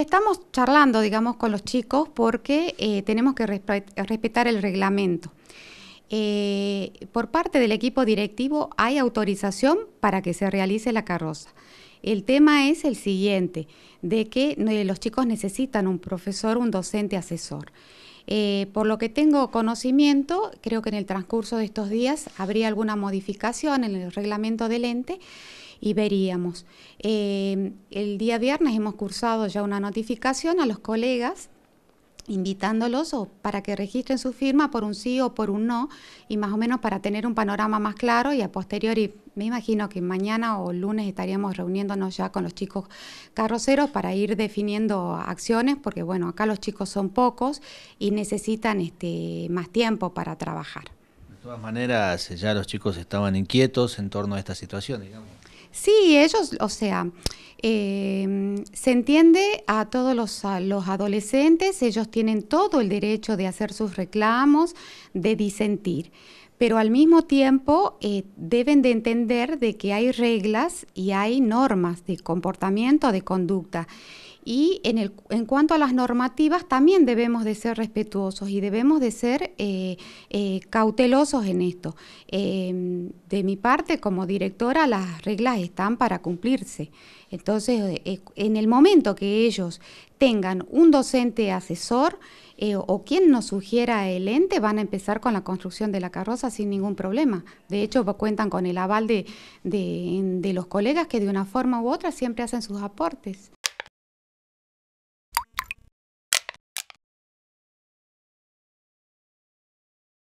Estamos charlando, digamos, con los chicos porque eh, tenemos que respetar el reglamento. Eh, por parte del equipo directivo hay autorización para que se realice la carroza. El tema es el siguiente, de que eh, los chicos necesitan un profesor, un docente asesor. Eh, por lo que tengo conocimiento, creo que en el transcurso de estos días habría alguna modificación en el reglamento del ente y veríamos. Eh, el día viernes hemos cursado ya una notificación a los colegas invitándolos o para que registren su firma por un sí o por un no y más o menos para tener un panorama más claro y a posteriori me imagino que mañana o lunes estaríamos reuniéndonos ya con los chicos carroceros para ir definiendo acciones, porque bueno, acá los chicos son pocos y necesitan este, más tiempo para trabajar. De todas maneras, eh, ya los chicos estaban inquietos en torno a esta situación, digamos. Sí, ellos, o sea, eh, se entiende a todos los, adolescentes, ellos tienen todo el derecho de hacer sus reclamos, de disentir, pero al mismo tiempo eh, deben de entender de que hay reglas y hay normas de comportamiento, de conducta. Y en, cuanto a las normativas, también debemos de ser respetuosos y debemos de ser eh, eh, cautelosos en esto. Em, de mi parte, como directora, las reglas están para cumplirse. Entonces, eh, en el momento que ellos tengan un docente asesor o quien nos sugiera el ente, van a empezar con la construcción de la carroza sin ningún problema. De hecho, pues, cuentan con el aval de los colegas que de una forma u otra siempre hacen sus aportes.